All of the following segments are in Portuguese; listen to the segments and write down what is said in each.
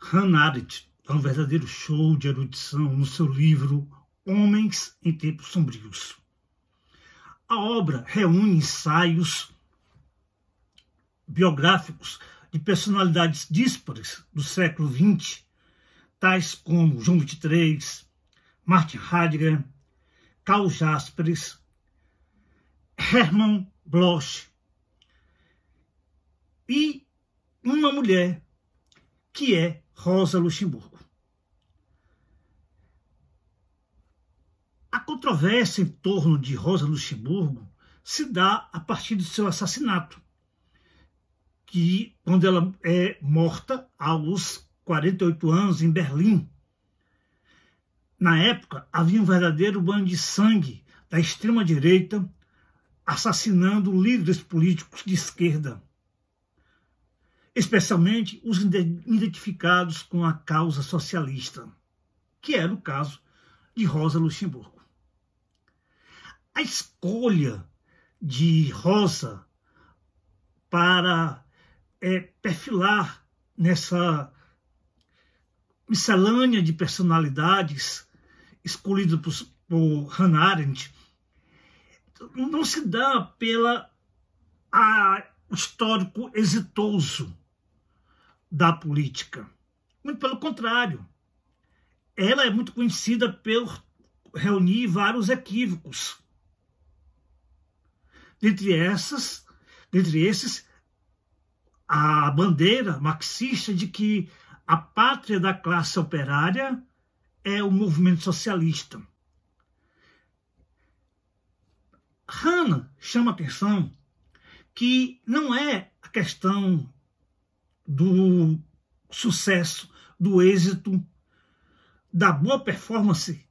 Hannah Arendt é um verdadeiro show de erudição no seu livro Homens em Tempos Sombrios. A obra reúne ensaios biográficos de personalidades díspares do século XX, tais como João XXIII, Martin Heidegger, Karl Jaspers, Hermann Bloch e uma mulher que é Rosa Luxemburgo. A controvérsia em torno de Rosa Luxemburgo se dá a partir do seu assassinato, que quando ela é morta aos 48 anos em Berlim. Na época, havia um verdadeiro banho de sangue da extrema-direita assassinando líderes políticos de esquerda especialmente os identificados com a causa socialista, que era o caso de Rosa Luxemburgo. A escolha de Rosa para é, perfilar nessa miscelânea de personalidades escolhida por, por Hannah Arendt não se dá pela a, histórico exitoso da política. Muito pelo contrário. Ela é muito conhecida por reunir vários equívocos. Dentre essas, dentre esses, a bandeira marxista de que a pátria da classe operária é o movimento socialista. Hannah chama atenção que não é a questão do sucesso, do êxito, da boa performance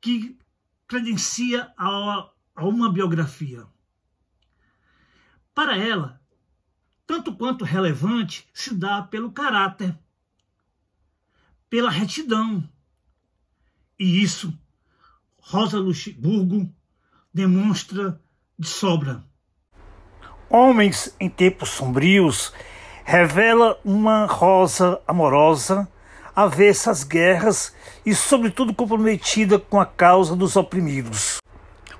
que credencia a, a uma biografia. Para ela, tanto quanto relevante se dá pelo caráter, pela retidão. E isso Rosa Luxemburgo demonstra de sobra. Homens em tempos sombrios revela uma rosa amorosa, avessa às guerras e, sobretudo, comprometida com a causa dos oprimidos.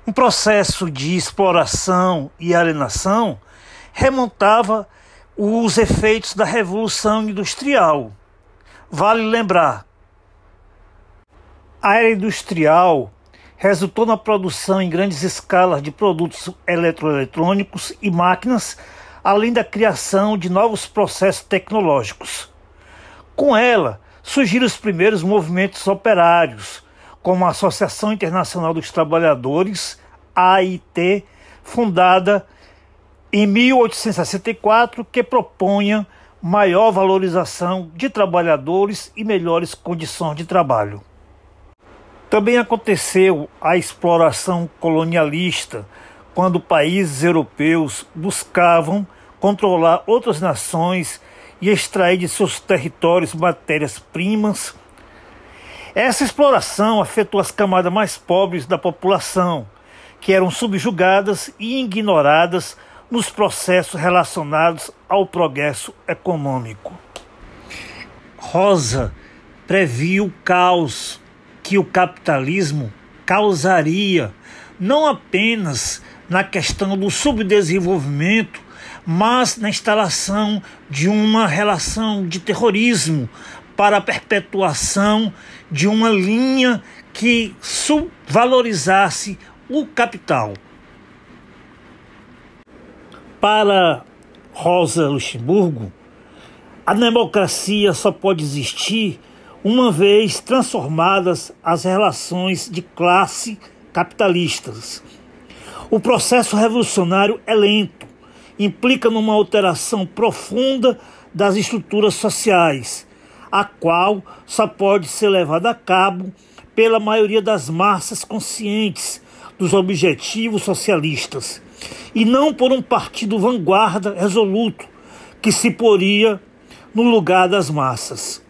Um processo de exploração e alienação remontava os efeitos da Revolução Industrial. Vale lembrar, a era industrial resultou na produção em grandes escalas de produtos eletroeletrônicos e máquinas além da criação de novos processos tecnológicos. Com ela, surgiram os primeiros movimentos operários, como a Associação Internacional dos Trabalhadores, AIT, fundada em 1864, que propunha maior valorização de trabalhadores e melhores condições de trabalho. Também aconteceu a exploração colonialista quando países europeus buscavam controlar outras nações e extrair de seus territórios matérias-primas. Essa exploração afetou as camadas mais pobres da população, que eram subjugadas e ignoradas nos processos relacionados ao progresso econômico. Rosa previu o caos que o capitalismo causaria não apenas na questão do subdesenvolvimento, mas na instalação de uma relação de terrorismo para a perpetuação de uma linha que subvalorizasse o capital. Para Rosa Luxemburgo, a democracia só pode existir uma vez transformadas as relações de classe capitalistas. O processo revolucionário é lento, implica numa alteração profunda das estruturas sociais, a qual só pode ser levada a cabo pela maioria das massas conscientes dos objetivos socialistas, e não por um partido vanguarda resoluto que se poria no lugar das massas.